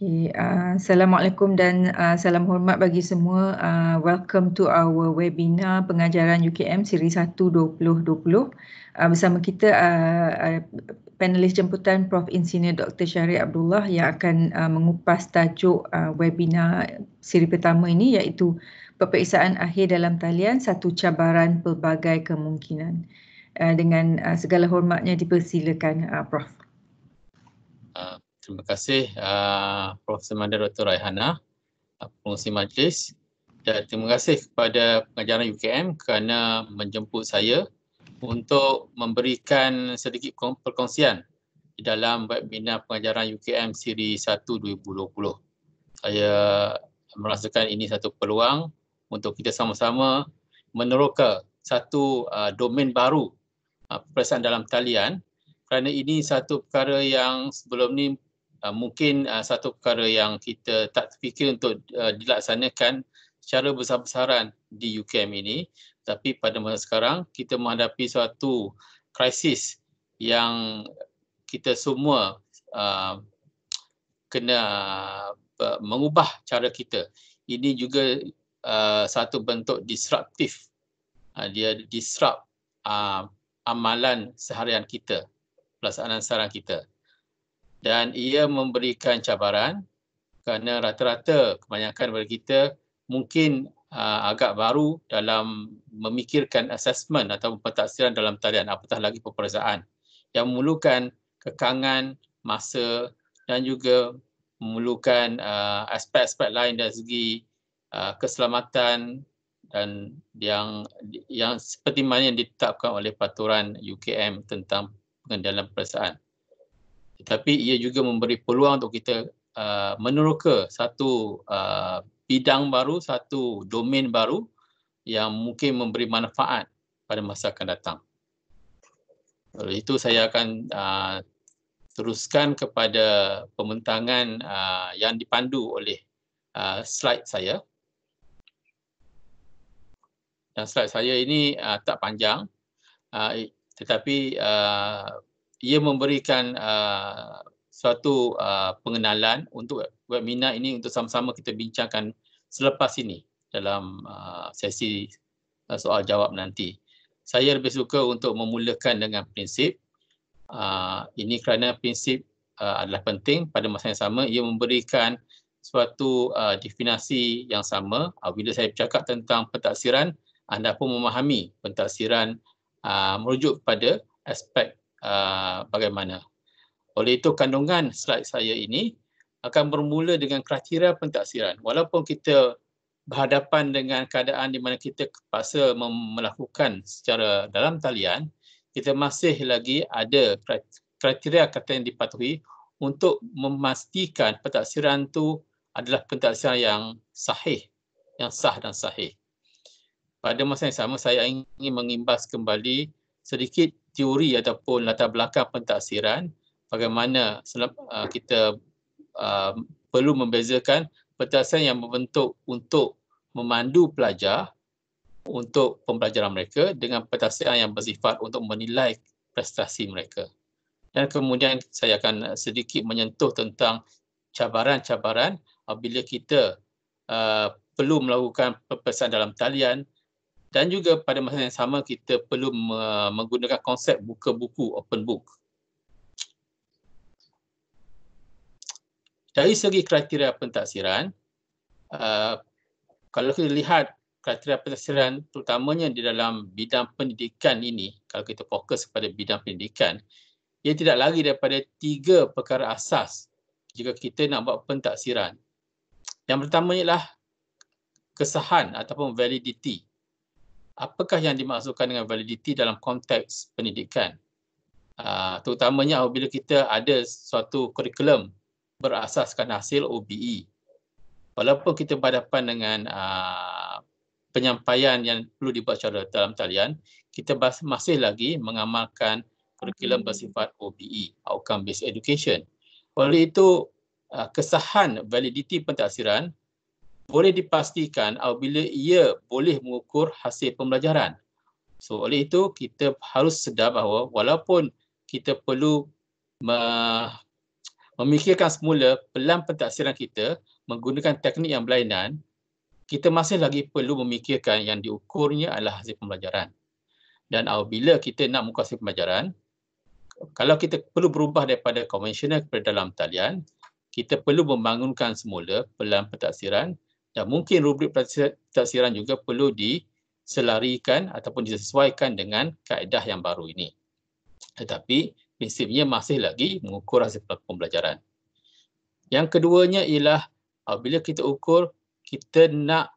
Okay, uh, Assalamualaikum dan uh, salam hormat bagi semua. Uh, welcome to our webinar pengajaran UKM Siri 1 2020. Uh, bersama kita uh, uh, panelis jemputan Prof. Insinyur Dr. Syari Abdullah yang akan uh, mengupas tajuk uh, webinar siri pertama ini iaitu Peperiksaan Akhir Dalam Talian Satu Cabaran Pelbagai Kemungkinan. Uh, dengan uh, segala hormatnya dipersilakan uh, Prof. Uh, terima kasih uh, Prof. Semanda Dr. Raihana, uh, pengurusi majlis dan terima kasih kepada pengajaran UKM kerana menjemput saya untuk memberikan sedikit perkongsian di dalam webinar pengajaran UKM Siri 1 2020. Saya merasakan ini satu peluang untuk kita sama-sama meneroka satu uh, domain baru uh, perasaan dalam talian kerana ini satu perkara yang sebelum ni Ah, mungkin uh, satu perkara yang kita tak terfikir untuk uh, dilaksanakan secara besar-besaran di UKM ini tapi pada masa sekarang kita menghadapi suatu krisis yang kita semua uh, kena uh, mengubah cara kita ini juga uh, satu bentuk disruptif uh, dia disrupt uh, amalan seharian kita pelaksanaan seharian kita dan ia memberikan cabaran kerana rata-rata kebanyakan daripada kita mungkin uh, agak baru dalam memikirkan assessment atau pentaksiran dalam talian apatah lagi peperiksaan yang memerlukan kekangan masa dan juga memerlukan uh, aspek-aspek lain dari segi uh, keselamatan dan yang yang seperti mana yang ditetapkan oleh peraturan UKM tentang pengendalian peperiksaan tetapi ia juga memberi peluang untuk kita uh, meneroka satu uh, bidang baru, satu domain baru yang mungkin memberi manfaat pada masa akan datang. Oleh itu saya akan uh, teruskan kepada pembentangan uh, yang dipandu oleh uh, slide saya. Dan slide saya ini uh, tak panjang uh, tetapi uh, ia memberikan uh, suatu uh, pengenalan untuk webinar ini untuk sama-sama kita bincangkan selepas ini dalam uh, sesi uh, soal jawab nanti. Saya lebih suka untuk memulakan dengan prinsip. Uh, ini kerana prinsip uh, adalah penting pada masa yang sama ia memberikan suatu uh, definasi yang sama. Uh, bila saya bercakap tentang pentaksiran, anda pun memahami pentaksiran uh, merujuk kepada aspek Ah, bagaimana. Oleh itu kandungan slide saya ini akan bermula dengan kriteria pentaksiran. Walaupun kita berhadapan dengan keadaan di mana kita terpaksa melakukan secara dalam talian, kita masih lagi ada kriteria kata yang dipatuhi untuk memastikan pentaksiran itu adalah pentaksiran yang sahih, yang sah dan sahih. Pada masa yang sama, saya ingin mengimbas kembali sedikit teori ataupun latar belakang pentaksiran bagaimana selap, uh, kita uh, perlu membezakan pentaksiran yang membentuk untuk memandu pelajar untuk pembelajaran mereka dengan pentaksiran yang bersifat untuk menilai prestasi mereka. Dan kemudian saya akan sedikit menyentuh tentang cabaran-cabaran apabila kita uh, perlu melakukan pepesan dalam talian dan juga pada masa yang sama kita perlu menggunakan konsep buka buku open book dari segi kriteria pentaksiran uh, kalau kita lihat kriteria pentaksiran terutamanya di dalam bidang pendidikan ini kalau kita fokus kepada bidang pendidikan ia tidak lagi daripada tiga perkara asas jika kita nak buat pentaksiran yang pertama ialah kesahan ataupun validity apakah yang dimaksudkan dengan validiti dalam konteks pendidikan. Uh, terutamanya apabila kita ada suatu kurikulum berasaskan hasil OBE. Walaupun kita berhadapan dengan uh, penyampaian yang perlu dibuat secara dalam talian, kita masih lagi mengamalkan kurikulum bersifat OBE, Outcome Based Education. Oleh itu, ah, kesahan validiti pentaksiran boleh dipastikan apabila ia boleh mengukur hasil pembelajaran. So oleh itu kita harus sedar bahawa walaupun kita perlu memikirkan semula pelan pentaksiran kita menggunakan teknik yang berlainan, kita masih lagi perlu memikirkan yang diukurnya adalah hasil pembelajaran. Dan apabila kita nak mengukur hasil pembelajaran, kalau kita perlu berubah daripada konvensional kepada dalam talian, kita perlu membangunkan semula pelan pentaksiran dan mungkin rubrik pentadbiran juga perlu diselarikan ataupun disesuaikan dengan kaedah yang baru ini. Tetapi prinsipnya masih lagi mengukur hasil pembelajaran. Yang keduanya ialah apabila kita ukur, kita nak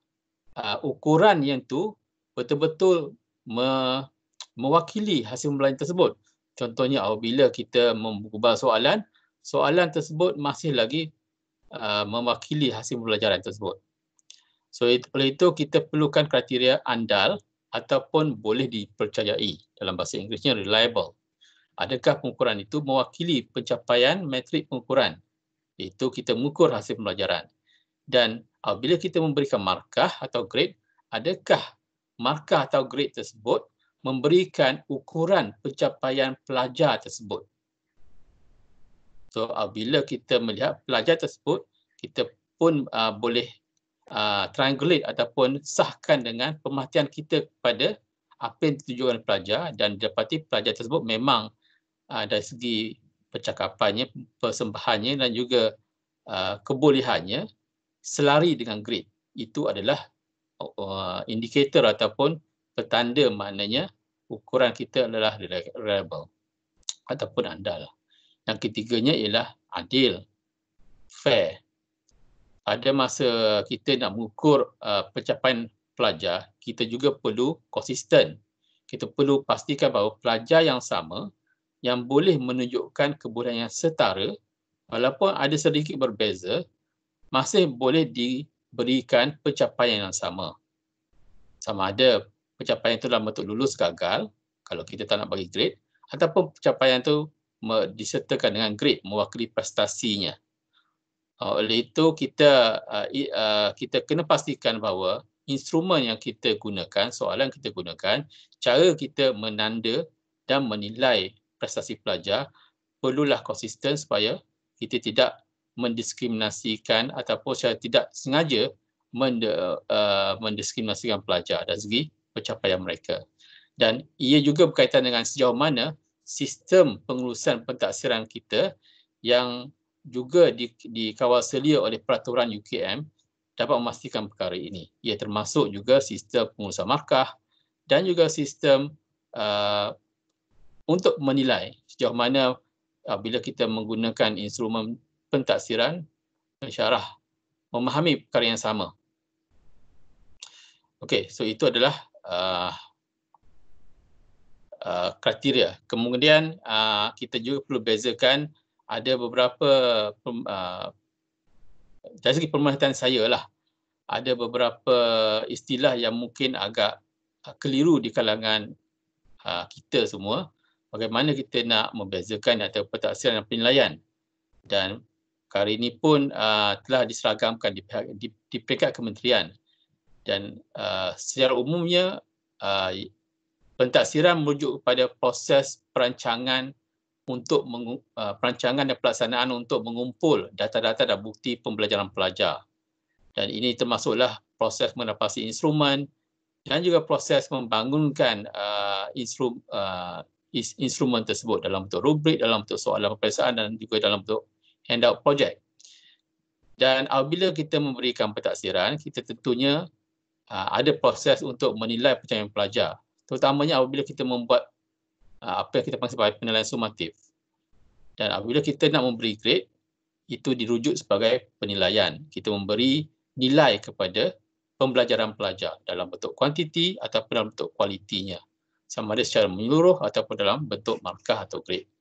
uh, ukuran yang tu betul-betul me- mewakili hasil pembelajaran tersebut. Contohnya apabila kita mengubah soalan, soalan tersebut masih lagi uh, mewakili hasil pembelajaran tersebut. So it, oleh itu kita perlukan kriteria andal ataupun boleh dipercayai dalam bahasa Inggerisnya reliable. Adakah pengukuran itu mewakili pencapaian metrik pengukuran? Itu kita mengukur hasil pembelajaran. Dan apabila uh, kita memberikan markah atau grade, adakah markah atau grade tersebut memberikan ukuran pencapaian pelajar tersebut? So apabila uh, kita melihat pelajar tersebut, kita pun uh, boleh uh, triangulate ataupun sahkan dengan pemerhatian kita kepada apa yang ditujukan pelajar dan dapati pelajar tersebut memang uh, dari segi percakapannya, persembahannya dan juga uh, kebolehannya selari dengan grade. Itu adalah uh, indikator ataupun petanda maknanya ukuran kita adalah reliable ataupun andal. Yang ketiganya ialah adil, fair ada masa kita nak mengukur uh, pencapaian pelajar, kita juga perlu konsisten. Kita perlu pastikan bahawa pelajar yang sama yang boleh menunjukkan kebolehan yang setara walaupun ada sedikit berbeza masih boleh diberikan pencapaian yang sama. Sama ada pencapaian itu dalam bentuk lulus gagal kalau kita tak nak bagi grade ataupun pencapaian itu disertakan dengan grade mewakili prestasinya. Uh, oleh itu kita uh, uh, kita kena pastikan bahawa instrumen yang kita gunakan, soalan kita gunakan, cara kita menanda dan menilai prestasi pelajar perlulah konsisten supaya kita tidak mendiskriminasikan ataupun secara tidak sengaja mende, uh, mendiskriminasikan pelajar dari segi pencapaian mereka. Dan ia juga berkaitan dengan sejauh mana sistem pengurusan pentaksiran kita yang juga di, dikawal selia oleh peraturan UKM dapat memastikan perkara ini. Ia termasuk juga sistem pengurusan markah dan juga sistem uh, untuk menilai sejauh mana uh, bila kita menggunakan instrumen pentaksiran mensyarah memahami perkara yang sama. Okey, so itu adalah uh, uh, kriteria. Kemudian uh, kita juga perlu bezakan ada beberapa uh, dari segi pemerhatian saya lah ada beberapa istilah yang mungkin agak ah, keliru di kalangan uh, kita semua bagaimana kita nak membezakan antara pentaksiran dan penilaian dan kali ini pun uh, telah diseragamkan di, di, di peringkat kementerian dan uh, secara umumnya uh, pentaksiran merujuk kepada proses perancangan untuk meng, uh, perancangan dan pelaksanaan untuk mengumpul data-data dan bukti pembelajaran pelajar. Dan ini termasuklah proses mendapati instrumen dan juga proses membangunkan uh, instru, uh, instrumen tersebut dalam bentuk rubrik, dalam bentuk soalan peperiksaan dan juga dalam bentuk handout project. Dan apabila kita memberikan pentaksiran, kita tentunya uh, ada proses untuk menilai pencapaian pelajar. Terutamanya apabila kita membuat Ah, apa yang kita panggil sebagai penilaian sumatif. Dan apabila kita nak memberi grade, itu dirujuk sebagai penilaian. Kita memberi nilai kepada pembelajaran pelajar dalam bentuk kuantiti ataupun dalam bentuk kualitinya. Sama ada secara menyeluruh ataupun dalam bentuk markah atau grade.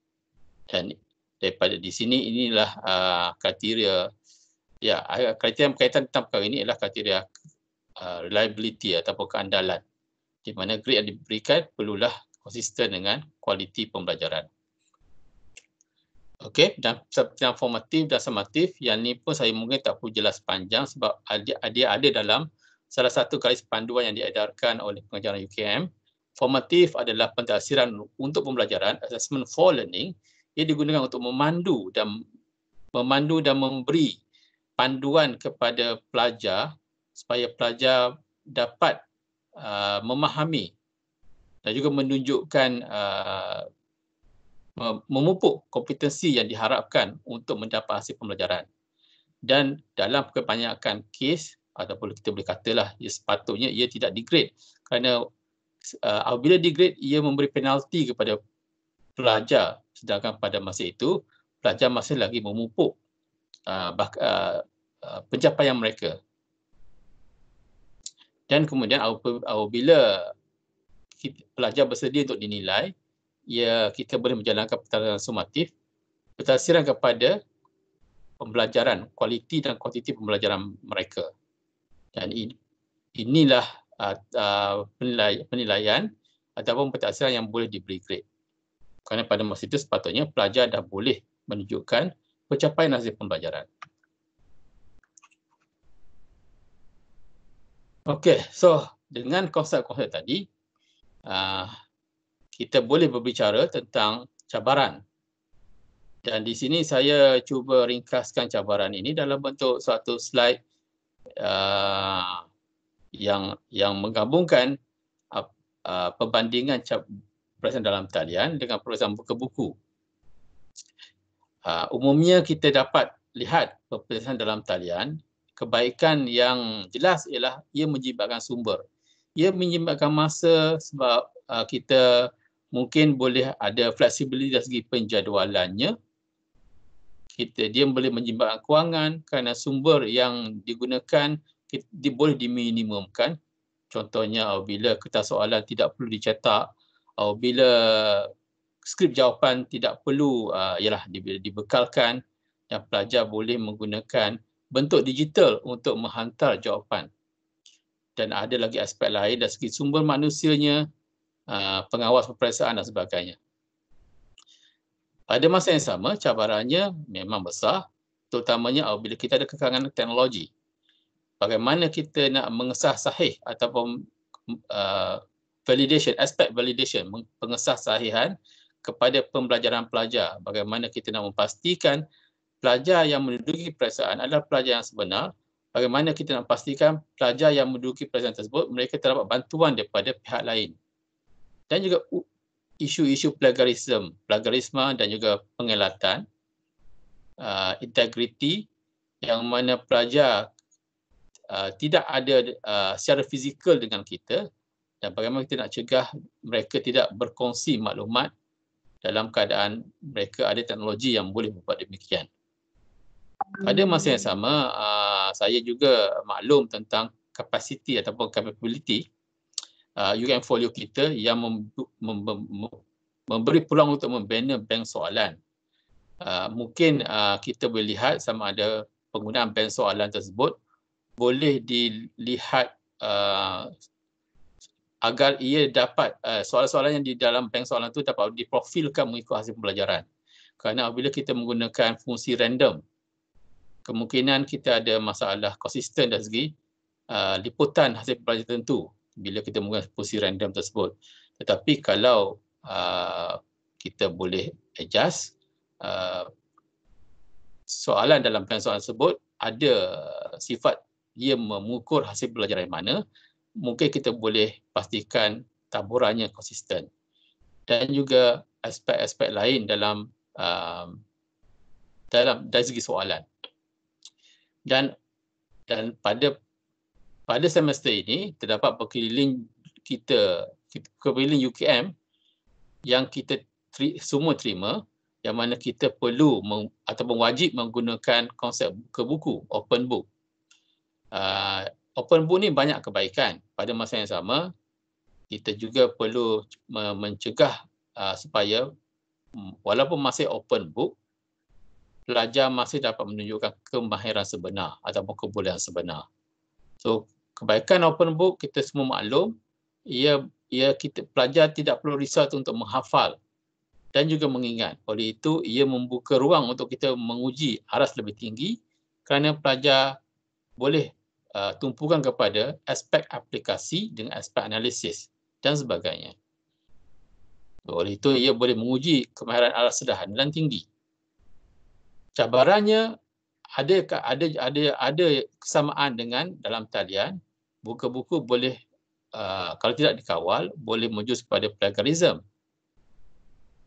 Dan daripada di sini inilah uh, kriteria ya kriteria yang berkaitan tentang perkara ini ialah kriteria uh, reliability ataupun keandalan di mana grade yang diberikan perlulah konsisten dengan kualiti pembelajaran. Okey, dan seperti yang formatif dan summatif, yang ni pun saya mungkin tak perlu jelas panjang sebab dia, dia ada dalam salah satu garis panduan yang diedarkan oleh pengajaran UKM. Formatif adalah pentasiran untuk pembelajaran, assessment for learning, ia digunakan untuk memandu dan memandu dan memberi panduan kepada pelajar supaya pelajar dapat uh, memahami dan juga menunjukkan uh, memupuk kompetensi yang diharapkan untuk mencapai hasil pembelajaran. Dan dalam kebanyakan kes ataupun kita boleh katalah ia sepatutnya ia tidak degrade kerana uh, apabila degrade ia memberi penalti kepada pelajar sedangkan pada masa itu pelajar masih lagi memupuk uh, bah, uh, uh pencapaian mereka. Dan kemudian apabila pelajar bersedia untuk dinilai, ya kita boleh menjalankan pertalian sumatif bertasiran kepada pembelajaran, kualiti dan kuantiti pembelajaran mereka. Dan in, inilah uh, uh, penilai, penilaian ataupun pertasiran yang boleh diberi grade. Kerana pada masa itu sepatutnya pelajar dah boleh menunjukkan pencapaian hasil pembelajaran. Okay, so dengan konsep-konsep tadi, uh, kita boleh berbicara tentang cabaran. Dan di sini saya cuba ringkaskan cabaran ini dalam bentuk suatu slide uh, yang yang menggabungkan uh, uh, perbandingan perasaan dalam talian dengan perasaan buku buku. Uh, umumnya kita dapat lihat perasaan dalam talian kebaikan yang jelas ialah ia menjibatkan sumber ia menyebabkan masa sebab uh, kita mungkin boleh ada fleksibiliti dari segi penjadualannya kita dia boleh menyebabkan kewangan kerana sumber yang digunakan kita, dia boleh diminimumkan contohnya bila kertas soalan tidak perlu dicetak bila skrip jawapan tidak perlu uh, ialah dibekalkan dan pelajar boleh menggunakan bentuk digital untuk menghantar jawapan dan ada lagi aspek lain dari segi sumber manusianya, ah, pengawas peperiksaan dan sebagainya. Pada masa yang sama, cabarannya memang besar, terutamanya apabila kita ada kekangan teknologi. Bagaimana kita nak mengesah sahih ataupun uh, validation, aspek validation, pengesah sahihan kepada pembelajaran pelajar. Bagaimana kita nak memastikan pelajar yang menduduki perasaan adalah pelajar yang sebenar bagaimana kita nak pastikan pelajar yang menduduki pelajaran tersebut mereka terdapat bantuan daripada pihak lain dan juga isu-isu plagiarism, plagiarisma dan juga pengelatan uh, integriti yang mana pelajar uh, tidak ada uh, secara fizikal dengan kita dan bagaimana kita nak cegah mereka tidak berkongsi maklumat dalam keadaan mereka ada teknologi yang boleh membuat demikian. Pada masa yang sama, uh, saya juga maklum tentang kapasiti ataupun capability uh, UN Folio kita yang mem- mem- mem- memberi peluang untuk membina bank soalan. Uh, mungkin uh, kita boleh lihat sama ada penggunaan bank soalan tersebut boleh dilihat uh, agar ia dapat uh, soalan-soalan yang di dalam bank soalan itu dapat diprofilkan mengikut hasil pembelajaran. Kerana apabila kita menggunakan fungsi random, kemungkinan kita ada masalah konsisten dari segi uh, liputan hasil pelajaran tertentu bila kita menggunakan posisi random tersebut. Tetapi kalau uh, kita boleh adjust uh, soalan dalam pelajaran soalan tersebut ada sifat ia mengukur hasil pelajaran mana, mungkin kita boleh pastikan taburannya konsisten. Dan juga aspek-aspek lain dalam uh, dalam dari segi soalan dan dan pada pada semester ini terdapat berkeliling kita keliling UKM yang kita tri, semua terima yang mana kita perlu meng, ataupun wajib menggunakan konsep ke buku open book. Uh, open book ni banyak kebaikan. Pada masa yang sama kita juga perlu mencegah uh, supaya walaupun masih open book pelajar masih dapat menunjukkan kemahiran sebenar ataupun kebolehan sebenar. So, kebaikan open book kita semua maklum, ia ia kita pelajar tidak perlu risau untuk menghafal dan juga mengingat. Oleh itu, ia membuka ruang untuk kita menguji aras lebih tinggi kerana pelajar boleh uh, tumpukan kepada aspek aplikasi dengan aspek analisis dan sebagainya. Oleh itu, ia boleh menguji kemahiran aras sederhana dan tinggi cabarannya ada ada ada ada kesamaan dengan dalam talian buku-buku boleh uh, kalau tidak dikawal boleh menuju kepada plagiarism.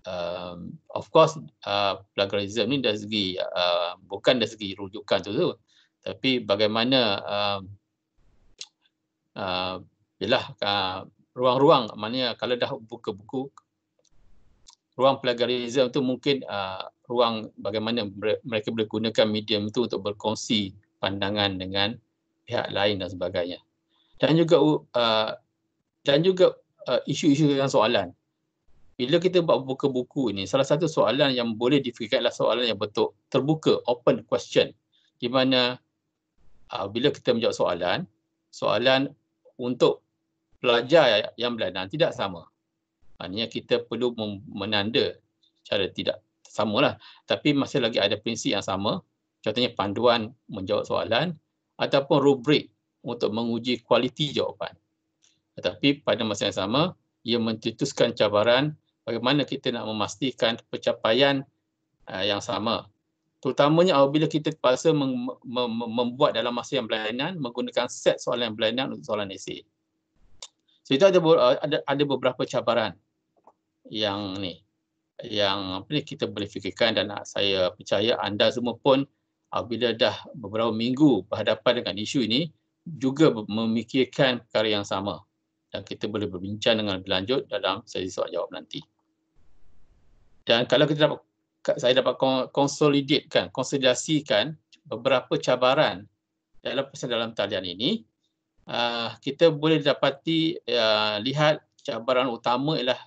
Um, of course uh, plagiarism ni dari segi uh, bukan dari segi rujukan tu tu tapi bagaimana uh, uh, yalah uh, ruang-ruang maknanya kalau dah buka buku ruang plagiarism itu mungkin uh, ruang bagaimana mereka boleh gunakan medium itu untuk berkongsi pandangan dengan pihak lain dan sebagainya. Dan juga uh, dan juga uh, isu-isu dan soalan. Bila kita buat buka buku ini, salah satu soalan yang boleh difikirkan adalah soalan yang betul terbuka, open question. Di mana uh, bila kita menjawab soalan, soalan untuk pelajar yang belajar tidak sama. Maknanya kita perlu menanda cara tidak sama lah, Tapi masih lagi ada prinsip yang sama. Contohnya panduan menjawab soalan ataupun rubrik untuk menguji kualiti jawapan. Tetapi pada masa yang sama, ia mencetuskan cabaran bagaimana kita nak memastikan pencapaian eh, yang sama. Terutamanya apabila kita terpaksa mem- membuat dalam masa yang berlainan menggunakan set soalan yang berlainan untuk soalan esei. So itu ada beberapa cabaran yang ni yang apa ni kita boleh fikirkan dan saya percaya anda semua pun bila dah beberapa minggu berhadapan dengan isu ini juga memikirkan perkara yang sama dan kita boleh berbincang dengan lebih lanjut dalam sesi soal jawab nanti. Dan kalau kita dapat saya dapat konsolidatkan, konsolidasikan beberapa cabaran dalam pesan dalam talian ini, ah, kita boleh dapati ah, lihat cabaran utama ialah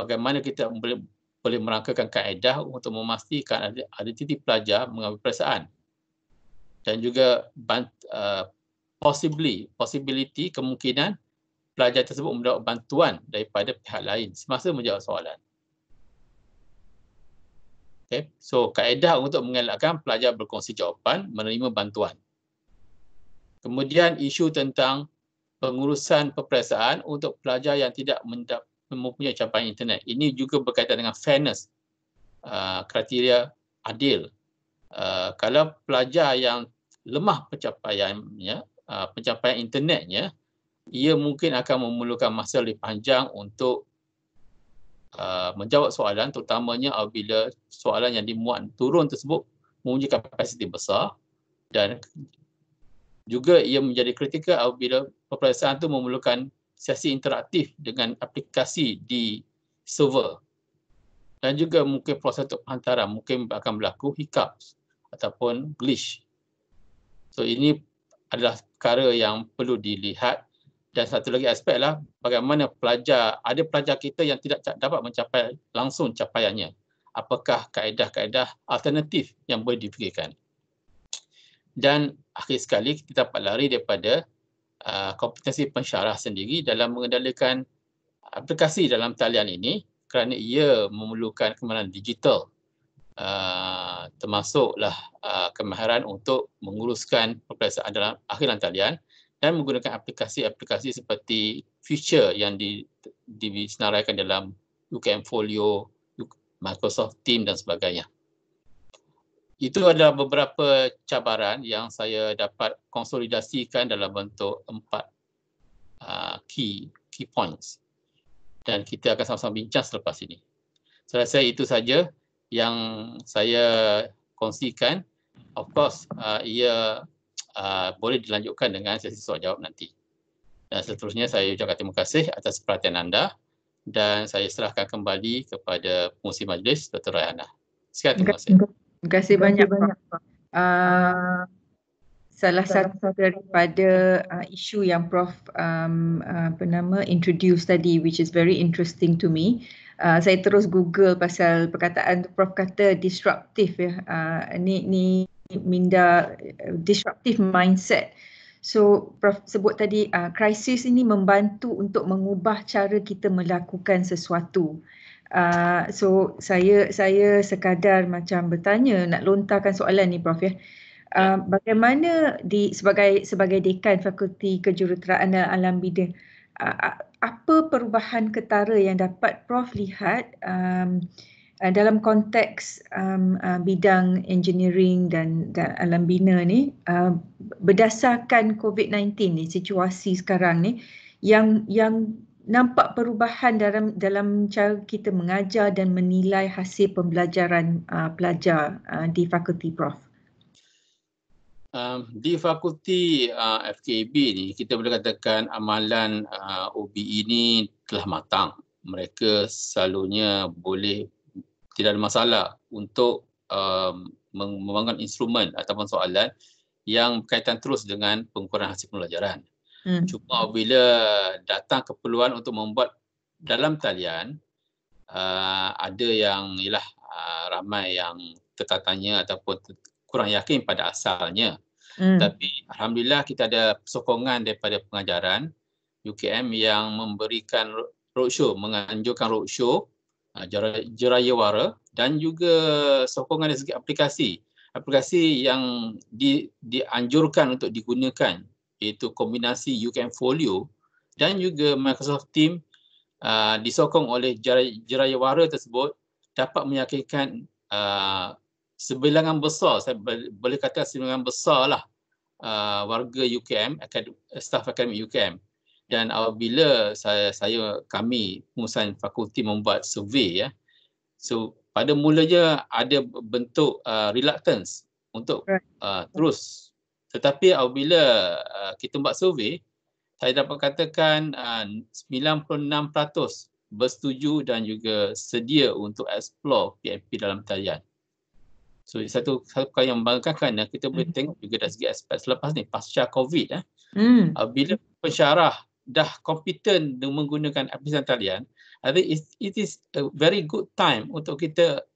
bagaimana kita boleh, boleh merangkakan kaedah untuk memastikan ada titik pelajar mengambil perasaan dan juga uh, possibly possibility kemungkinan pelajar tersebut mendapat bantuan daripada pihak lain semasa menjawab soalan. Okay. So, kaedah untuk mengelakkan pelajar berkongsi jawapan menerima bantuan. Kemudian isu tentang pengurusan peperiksaan untuk pelajar yang tidak mendap- mempunyai capaian internet. Ini juga berkaitan dengan fairness, uh, kriteria adil. Uh, kalau pelajar yang lemah pencapaiannya, uh, pencapaian internetnya, ia mungkin akan memerlukan masa lebih panjang untuk uh, menjawab soalan, terutamanya apabila soalan yang dimuat turun tersebut mempunyai kapasiti besar dan juga ia menjadi kritikal apabila peperiksaan itu memerlukan sesi interaktif dengan aplikasi di server dan juga mungkin proses untuk penghantaran mungkin akan berlaku hiccups ataupun glitch. So ini adalah perkara yang perlu dilihat dan satu lagi aspek lah bagaimana pelajar, ada pelajar kita yang tidak dapat mencapai langsung capaiannya. Apakah kaedah-kaedah alternatif yang boleh difikirkan. Dan akhir sekali kita dapat lari daripada Uh, kompetensi pensyarah sendiri dalam mengendalikan aplikasi dalam talian ini kerana ia memerlukan kemahiran digital uh, termasuklah uh, kemahiran untuk menguruskan perperiksaan dalam akhiran talian dan menggunakan aplikasi-aplikasi seperti feature yang di, di, disenaraikan dalam UKM Folio, Microsoft Team dan sebagainya itu adalah beberapa cabaran yang saya dapat konsolidasikan dalam bentuk empat uh, key key points dan kita akan sama-sama bincang selepas ini. Saya rasa itu saja yang saya kongsikan. Of course, uh, ia uh, boleh dilanjutkan dengan sesi soal jawab nanti. Dan seterusnya saya ucapkan terima kasih atas perhatian anda dan saya serahkan kembali kepada pengusi majlis Dr. Rayana. Sekian Terima kasih. Terima kasih banyak, banyak Uh, salah satu daripada uh, isu yang Prof um, uh, apa introduce tadi which is very interesting to me. Uh, saya terus google pasal perkataan tu Prof kata disruptive ya. Uh, ni, ni minda uh, disruptive mindset. So Prof sebut tadi uh, krisis ini membantu untuk mengubah cara kita melakukan sesuatu. Ah, so saya saya sekadar macam bertanya nak lontarkan soalan ni prof ya. Uh, bagaimana di sebagai sebagai dekan fakulti kejuruteraan dan alam bidang uh, apa perubahan ketara yang dapat prof lihat um, uh, dalam konteks um, uh, bidang engineering dan, dan alam bina ni uh, berdasarkan COVID-19 ni situasi sekarang ni yang yang nampak perubahan dalam dalam cara kita mengajar dan menilai hasil pembelajaran uh, pelajar uh, di fakulti prof? Um, di fakulti uh, FKB ni kita boleh katakan amalan uh, OBE ini telah matang. Mereka selalunya boleh tidak ada masalah untuk um, membangun instrumen ataupun soalan yang berkaitan terus dengan pengukuran hasil pembelajaran. Hmm. Cuma bila datang keperluan untuk membuat dalam talian, uh, ada yang ialah uh, ramai yang tertanya ataupun ter- kurang yakin pada asalnya. Hmm. Tapi alhamdulillah kita ada sokongan daripada pengajaran UKM yang memberikan roadshow, menganjurkan roadshow uh, jeraya wara dan juga sokongan dari segi aplikasi. Aplikasi yang di, dianjurkan untuk digunakan iaitu kombinasi UKM Folio dan juga Microsoft Team uh, disokong oleh jeraya wara tersebut dapat meyakinkan uh, sebilangan besar, saya boleh kata sebilangan besar lah uh, warga UKM, akad, staff akademik UKM. Dan apabila saya, saya kami pengurusan fakulti membuat survey ya, so pada mulanya ada bentuk uh, reluctance untuk uh, terus tetapi apabila uh, kita buat survey, saya dapat katakan uh, 96% bersetuju dan juga sedia untuk explore PMP dalam talian. So satu perkara yang membanggakan kerana kita mm. boleh hmm. tengok juga dari segi aspek selepas ni pasca COVID. Eh, mm. uh, bila pensyarah dah kompeten menggunakan aplikasi talian, I think it is a very good time untuk kita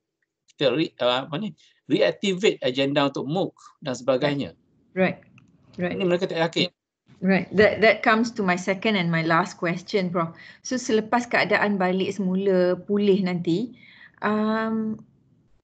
kita re, uh, apa ni, reactivate agenda untuk MOOC dan sebagainya. Mm. Right. Right. Ini mereka tak yakin. Right. That that comes to my second and my last question, Prof. So selepas keadaan balik semula pulih nanti, um,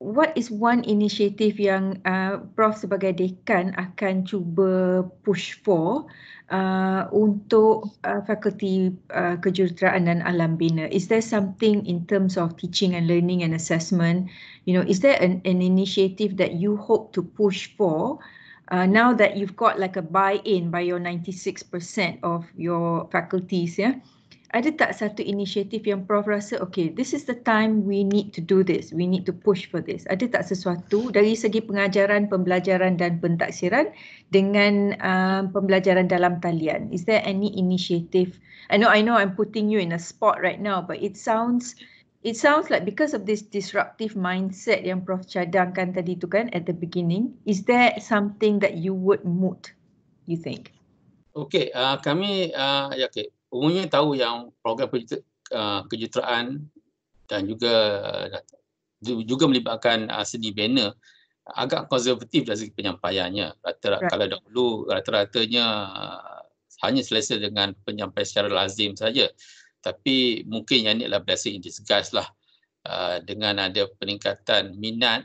what is one initiative yang uh, Prof sebagai dekan akan cuba push for uh, untuk uh, fakulti uh, kejuruteraan dan alam bina? Is there something in terms of teaching and learning and assessment? You know, is there an, an initiative that you hope to push for uh, uh, now that you've got like a buy-in by your 96% of your faculties, yeah, ada tak satu inisiatif yang Prof rasa, okay, this is the time we need to do this, we need to push for this. Ada tak sesuatu dari segi pengajaran, pembelajaran dan pentaksiran dengan uh, pembelajaran dalam talian? Is there any initiative? I know, I know I'm putting you in a spot right now, but it sounds... It sounds like because of this disruptive mindset yang Prof cadangkan tadi tu kan at the beginning, is there something that you would moot, you think? Okay, uh, kami uh, ya okay. umumnya tahu yang program uh, kejuruteraan dan juga uh, juga melibatkan uh, seni bina agak konservatif dari segi penyampaiannya. Rata, right. Kalau dahulu rata-ratanya uh, hanya selesa dengan penyampaian secara lazim saja tapi mungkin yang ini adalah blessing in disguise lah uh, dengan ada peningkatan minat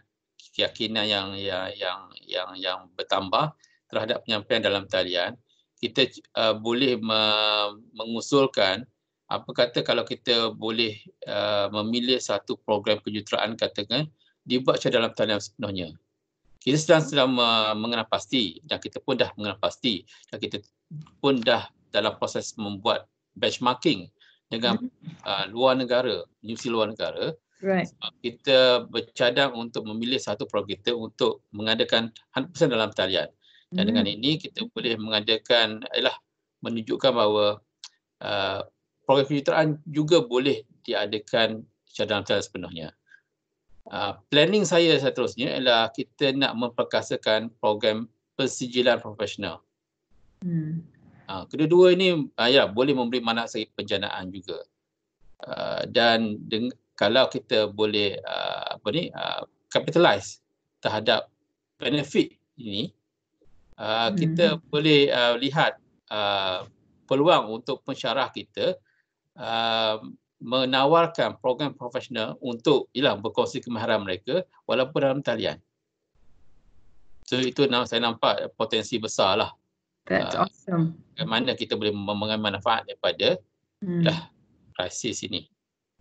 keyakinan yang yang yang yang yang bertambah terhadap penyampaian dalam talian kita uh, boleh me- mengusulkan apa kata kalau kita boleh uh, memilih satu program penyutraan katakan dibuat secara dalam talian sepenuhnya kita sedang sedang uh, mengenal pasti dan kita pun dah mengenal pasti dan kita pun dah dalam proses membuat benchmarking dengan hmm. uh, luar negara, universiti luar negara. Right. Uh, kita bercadang untuk memilih satu program kita untuk mengadakan 100% dalam talian. Dan hmm. dengan ini kita boleh mengadakan ialah menunjukkan bahawa uh, program kejuruteraan juga boleh diadakan secara dalam talian sepenuhnya. Uh, planning saya seterusnya ialah kita nak memperkasakan program persijilan profesional. Hmm. Ha, kedua-dua ini uh, ah, ya boleh memberi mana segi penjanaan juga. Uh, dan kalau kita boleh uh, apa ni uh, capitalize terhadap benefit ini uh, kita hmm. boleh uh, lihat uh, peluang untuk pensyarah kita uh, menawarkan program profesional untuk ialah berkongsi kemahiran mereka walaupun dalam talian. So itu saya nampak potensi besar lah. That's awesome bagaimana kita boleh mengambil manfaat daripada hmm. dah krisis ini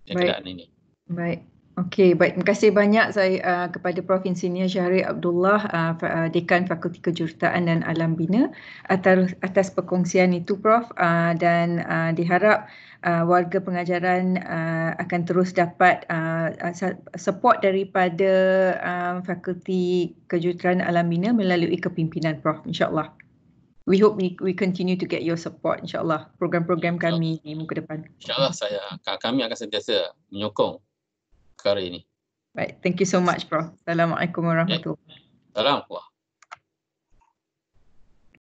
yang baik. keadaan ini baik Okey, baik. Terima kasih banyak saya uh, kepada Prof. Insinyur Syahri Abdullah, uh, uh, Dekan Fakulti Kejurutaan dan Alam Bina atas, atas perkongsian itu, Prof. Uh, dan uh, diharap uh, warga pengajaran uh, akan terus dapat uh, support daripada uh, Fakulti Kejurutaan Alam Bina melalui kepimpinan Prof. InsyaAllah we hope we, we continue to get your support insyaallah program-program kami di muka depan insyaallah saya kami akan sentiasa menyokong perkara ini right thank you so much bro assalamualaikum warahmatullahi wabarakatuh yeah. salam